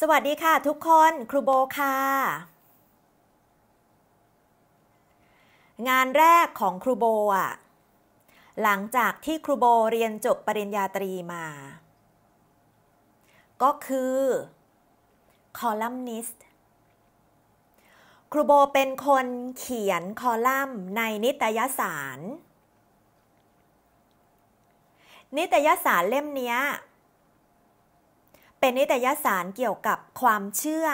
สวัสดีค่ะทุกคนครูโบค่ะงานแรกของครูโบอ่ะ หลังจากที่ครูโบเรียนจบปริญญาตรีมา ก็คือ คอลัมนิสต์ครูโบเป็นคนเขียนคอลัมน์ในนิตยสาร นิตยสารเล่มนี้เป็นนิตยสารเกี่ยวกับความเชื่อ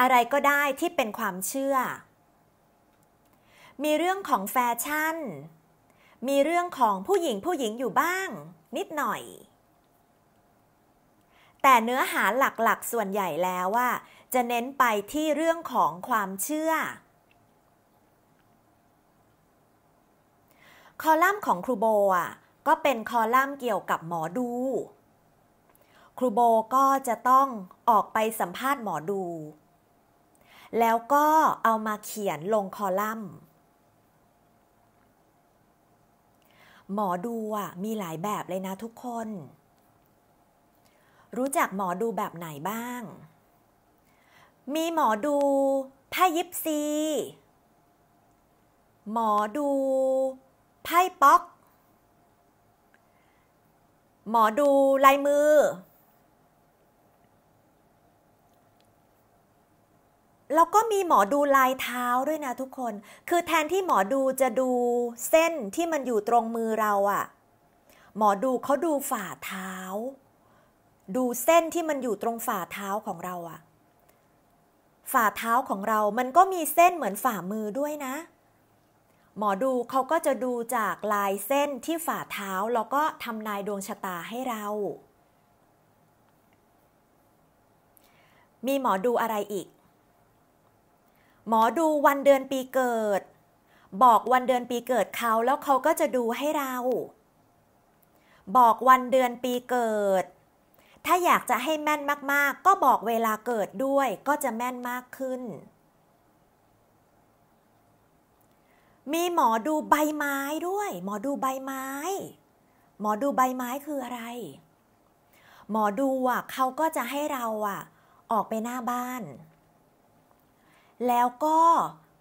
อะไรก็ได้ที่เป็นความเชื่อ มีเรื่องของแฟชั่น มีเรื่องของผู้หญิงผู้หญิงอยู่บ้าง นิดหน่อย แต่เนื้อหาหลักๆ ส่วนใหญ่แล้วว่าจะเน้นไปที่เรื่องของความเชื่อ คอลัมน์ของครูโบอ่ะก็เป็นคอลัมน์เกี่ยวกับหมอดูครูโบก็จะต้องออกไปสัมภาษณ์หมอดู แล้วก็เอามาเขียนลงคอลัมน์ หมอดูอ่ะมีหลายแบบเลยนะทุกคน รู้จักหมอดูแบบไหนบ้าง มีหมอดู ไพ่ยิปซี หมอดู ไพ่ป๊อก หมอดูลายมือแล้วก็มีหมอดูลายเท้าด้วยนะทุกคน คือแทนที่หมอดูจะดูเส้นที่มันอยู่ตรงมือเราอะหมอดูเขาดูฝ่าเท้า ดูเส้นที่มันอยู่ตรงฝ่าเท้าของเราอะฝ่าเท้าของเรามันก็มีเส้นเหมือนฝ่ามือด้วยนะ หมอดูเขาก็จะดูจากลายเส้นที่ฝ่าเท้า แล้วก็ทำนายดวงชะตาให้เรา มีหมอดูอะไรอีกหมอดูวันเดือนปีเกิด บอกวันเดือนปีเกิดเขาแล้วเขาก็จะดูให้เรา บอกวันเดือนปีเกิด ถ้าอยากจะให้แม่นมากๆ ก็บอกเวลาเกิดด้วยก็จะแม่นมากขึ้น มีหมอดูใบไม้ด้วย หมอดูใบไม้ หมอดูใบไม้คืออะไร หมอดูอ่ะเขาก็จะให้เราอ่ะ ออกไปหน้าบ้านแล้วก็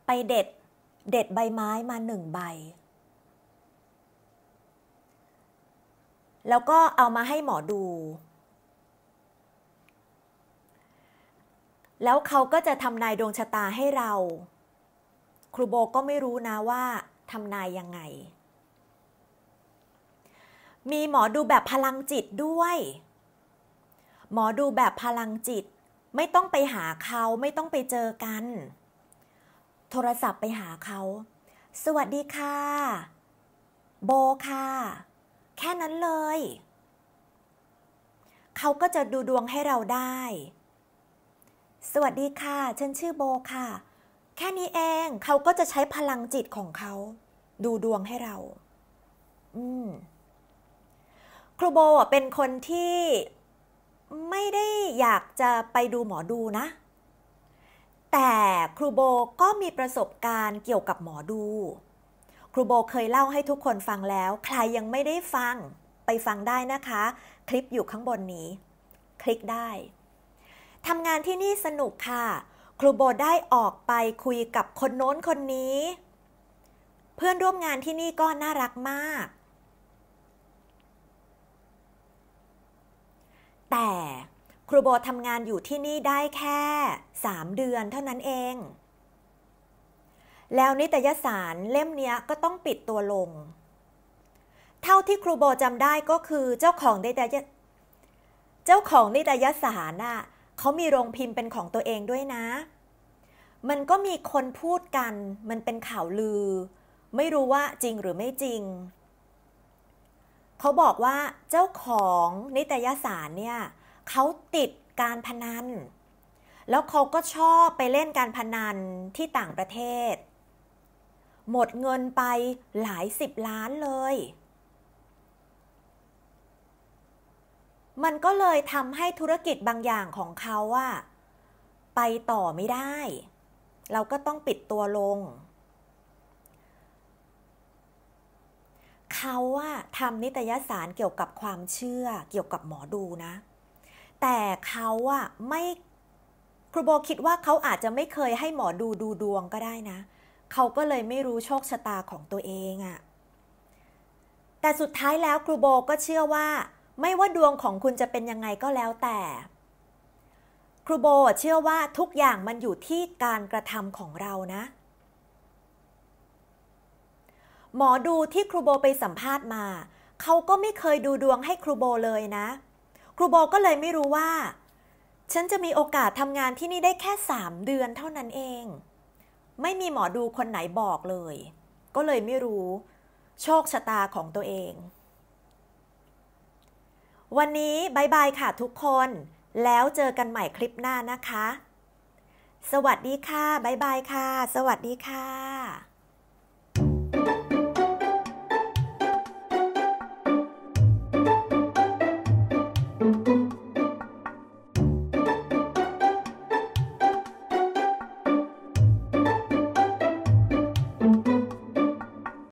ไปเด็ดเด็ดใบไม้มาหนึ่งใบ แล้วก็เอามาให้หมอดู แล้วเขาก็จะทำนายดวงชะตาให้เรา ครูโบก็ไม่รู้นะว่าทำนายยังไง มีหมอดูแบบพลังจิตด้วย หมอดูแบบพลังจิตไม่ต้องไปหาเขาไม่ต้องไปเจอกัน โทรศัพท์ไปหาเขา สวัสดีค่ะ โบค่ะ แค่นั้นเลย เขาก็จะดูดวงให้เราได้ สวัสดีค่ะฉันชื่อโบค่ะ แค่นี้เองเขาก็จะใช้พลังจิตของเขา ดูดวงให้เรา อืมครูโบเป็นคนที่ไม่ได้อยากจะไปดูหมอดูนะ แต่ครูโบก็มีประสบการณ์เกี่ยวกับหมอดู ครูโบเคยเล่าให้ทุกคนฟังแล้ว ใครยังไม่ได้ฟัง ไปฟังได้นะคะ คลิปอยู่ข้างบนนี้ คลิกได้ ทำงานที่นี่สนุกค่ะ ครูโบได้ออกไปคุยกับคนโน้นคนนี้ เพื่อนร่วมงานที่นี่ก็น่ารักมากแต่ ครูโบทำงานอยู่ที่นี่ได้แค่สามเดือนเท่านั้นเอง แล้วนิตยสารเล่มนี้ก็ต้องปิดตัวลง เท่าที่ครูโบจำได้ก็คือเจ้าของนิตยเจ้าของนิตยสารน่ะเขามีโรงพิมพ์เป็นของตัวเองด้วยนะ มันก็มีคนพูดกัน มันเป็นข่าวลือ ไม่รู้ว่าจริงหรือไม่จริงเขาบอกว่าเจ้าของนิตยสารเนี่ย เขาติดการพนัน แล้วเขาก็ชอบไปเล่นการพนันที่ต่างประเทศ หมดเงินไปหลายสิบล้านเลย มันก็เลยทำให้ธุรกิจบางอย่างของเขาว่า ไปต่อไม่ได้ เราก็ต้องปิดตัวลงเขาว่าทำนิตยสารเกี่ยวกับความเชื่อ เกี่ยวกับหมอดูนะ แต่เขาอะไม่ ครูโบคิดว่าเขาอาจจะไม่เคยให้หมอดูดูดวงก็ได้นะ เขาก็เลยไม่รู้โชคชะตาของตัวเองอะแต่สุดท้ายแล้วครูโบก็เชื่อว่า ไม่ว่าดวงของคุณจะเป็นยังไงก็แล้วแต่ ครูโบเชื่อว่าทุกอย่างมันอยู่ที่การกระทำของเรานะหมอดูที่ครูโบไปสัมภาษณ์มา เขาก็ไม่เคยดูดวงให้ครูโบเลยนะ ครูโบก็เลยไม่รู้ว่า ฉันจะมีโอกาสทำงานที่นี่ได้แค่สามเดือนเท่านั้นเอง ไม่มีหมอดูคนไหนบอกเลย ก็เลยไม่รู้โชคชะตาของตัวเอง วันนี้บายบายค่ะทุกคน แล้วเจอกันใหม่คลิปหน้านะคะ สวัสดีค่ะบายบายค่ะ สวัสดีค่ะ